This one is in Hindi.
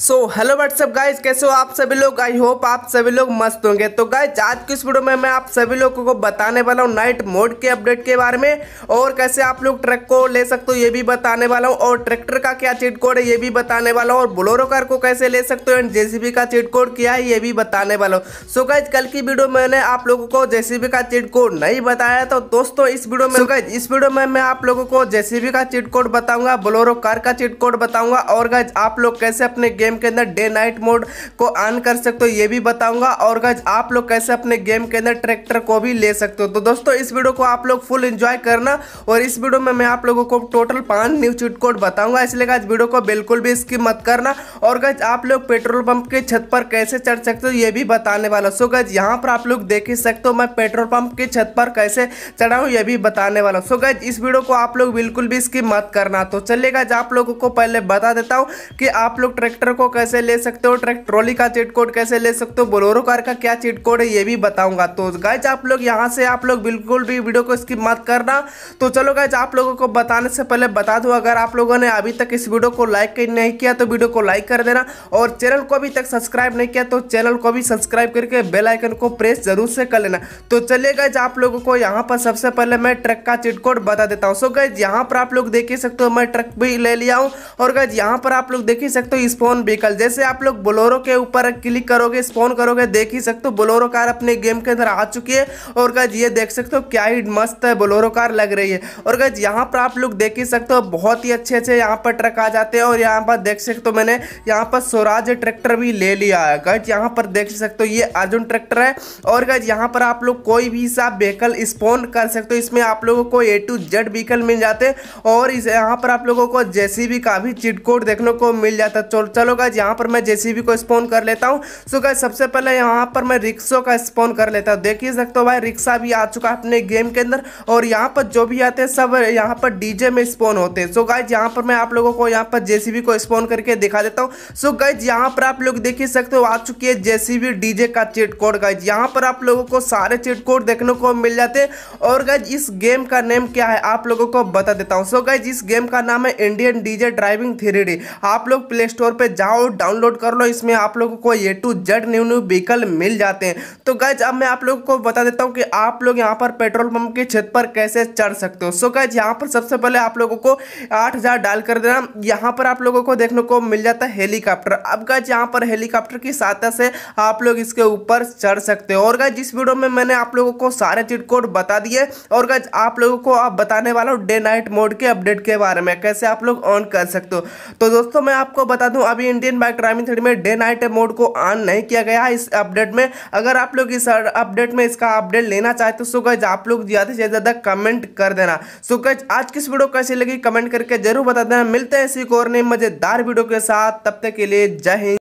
सो हेलो व्हाट्सअप गाइज कैसे हो आप सभी लोग आई होप आप सभी लोग मस्त होंगे तो गाइज आज की इस वीडियो में मैं आप सभी लोगों को बताने वाला हूँ नाइट मोड के अपडेट के बारे में और कैसे आप लोग ट्रक को ले सकते हो ये भी बताने वाला हूँ और ट्रैक्टर का क्या चीट कोड है ये भी बताने वाला हूँ और बोलोरो कार को कैसे ले सकते हो एंड जे का चीट कोड क्या है ये भी बताने वाला हूँ सो गाइज कल की वीडियो मैंने आप लोगों को जे का चीट कोड नहीं बताया तो दोस्तों इस वीडियो में गाइज इस वीडियो में मैं आप लोगों को जे का चीट कोड बताऊंगा बोलोरो कार का चीट कोड बताऊंगा और गाइज आप लोग कैसे अपने गेम गेम के अंदर डे नाइट मोड को ऑन कर सकते हो ये भी बताऊंगा और गज आप लोग कैसे अपने गेम के अंदर ट्रैक्टर को भी ले सकते हो तो दोस्तों इस वीडियो को आप लोग फुल इन्जॉय करना और इस वीडियो में मैं आप लोगों को टोटल पांच न्यू चिट कोड बताऊंगा इसलिए गज वीडियो को बिल्कुल भी स्किप मत करना और गज आप लोग पेट्रोल पंप के छत पर कैसे चढ़ सकते हो ये भी बताने वाला सो गज यहाँ पर आप लोग देख ही सकते हो मैं पेट्रोल पंप की छत पर कैसे चढ़ा हूँ ये भी बताने वाला सो गज इस वीडियो को आप लोग बिल्कुल भी स्किप मत करना तो चलेगा आप लोगों को पहले बता देता हूँ कि आप लोग ट्रैक्टर को कैसे ले सकते हो ट्रक ट्रॉली का चीट कोड कैसे ले सकते हो बोलोरो कार का क्या चीट कोड है ये भी बताऊंगा तो गाइज आप लोग यहाँ से आप लोग बिल्कुल भी वीडियो को स्किप मत करना तो चलो गाइज आप लोगों को बताने से पहले बता दूँ अगर आप लोगों ने अभी तक इस वीडियो को लाइक नहीं किया तो वीडियो को लाइक कर देना और चैनल को अभी तक सब्सक्राइब नहीं किया तो चैनल को भी सब्सक्राइब करके बेल आइकन को प्रेस जरूर से कर लेना तो चलिए गाइज आप लोगों को यहाँ पर सबसे पहले मैं ट्रक का चिट कोड बता देता हूँ सो गाइज यहाँ पर आप लोग देख ही सकते हो मैं ट्रक भी ले लिया हूँ और गाइज यहाँ पर आप लोग देख ही सकते हो इस फोन व्हीकल जैसे आप लोग बोलोरो के ऊपर क्लिक करोगे स्पॉन करोगे देख ही सकते हो बोलोरो कार अपने गेम के अंदर आ चुकी है और गज ये देख सकते हो क्या ही मस्त है बोलोरो कार लग रही है और गज यहाँ पर आप लोग देख ही सकते हो बहुत ही अच्छे अच्छे यहाँ पर ट्रक आ जाते हैं और यहाँ पर देख सकते हो मैंने यहाँ पर स्वराज ट्रैक्टर भी ले लिया है गज यहाँ पर देख सकते हो ये अर्जुन ट्रैक्टर है और गज यहाँ पर आप लोग कोई भी सा व्हीकल स्पॉन कर सकते हो इसमें आप लोगों को ए टू जेड व्हीकल मिल जाते हैं और इस यहाँ पर आप लोगों को जैसी का भी काफी चिटकोट देखने को मिल जाता है चलो गाइज यहाँ पर मैं जेसीबी को स्पॉन कर लेता हूँ सो गाइज सबसे पहले यहाँ पर मैं रिक्शो का स्पॉन कर लेता हूँ देख ही सकते हो भाई रिक्शा भी आ चुका है अपने गेम के अंदर और यहाँ पर जो भी आते हैं सब यहाँ पर डीजे में स्पॉन होते हैं सो गाइज यहाँ पर मैं आप लोगों को यहाँ पर जेसीबी को स्पॉन करके दिखा देता हूँ सो गाइज यहाँ पर आप लोग देख ही सकते हो आ चुकी है जेसीबी डीजे का चिट कोड गाइज यहाँ पर आप लोगों को सारे चिट कोड देखने को मिल जाते हैं और गाइज इस गेम का नेम क्या है आप लोगों को बता देता हूँ सो गाइज इस गेम का नाम है इंडियन डीजे ड्राइविंग थ्री आप लोग प्ले स्टोर पर जा जाओ डाउनलोड कर लो इसमें आप लोगों को A to Z new new vehicle मिल जाते हैं तो गैज अब मैं आप लोगों को बता देता हूँ कि आप लोग यहाँ पर पेट्रोल पंप की छत पर कैसे चढ़ सकते हो सो गैज यहाँ पर सबसे पहले आप लोगों को आठ डाल कर देना यहाँ पर आप लोगों को देखने को मिल जाता है हेलीकॉप्टर अब गैज यहाँ पर हेलीकॉप्टर की सहायता से आप लोग इसके ऊपर चढ़ सकते हो और गैज जिस वीडियो में मैंने आप लोगों को सारे चिट कोड बता दिए और गैज आप लोगों को आप बताने वाला हूँ डे नाइट मोड के अपडेट के बारे में कैसे आप लोग ऑन कर सकते हो तो दोस्तों मैं आपको बता दूं अभी इंडियन बाइक ड्राइविंग थ्री में डे नाइट मोड को ऑन नहीं किया गया है इस अपडेट में अगर आप लोग इस अपडेट में इसका अपडेट लेना चाहते तो सो आप लोग ज़्यादा से ज़्यादा कमेंट कर देना सो आज किस वीडियो कैसी लगी कमेंट करके जरूर बता देना मिलते हैं इसी और नहीं मज़ेदार वीडियो के साथ तब तक के लिए जय हिंद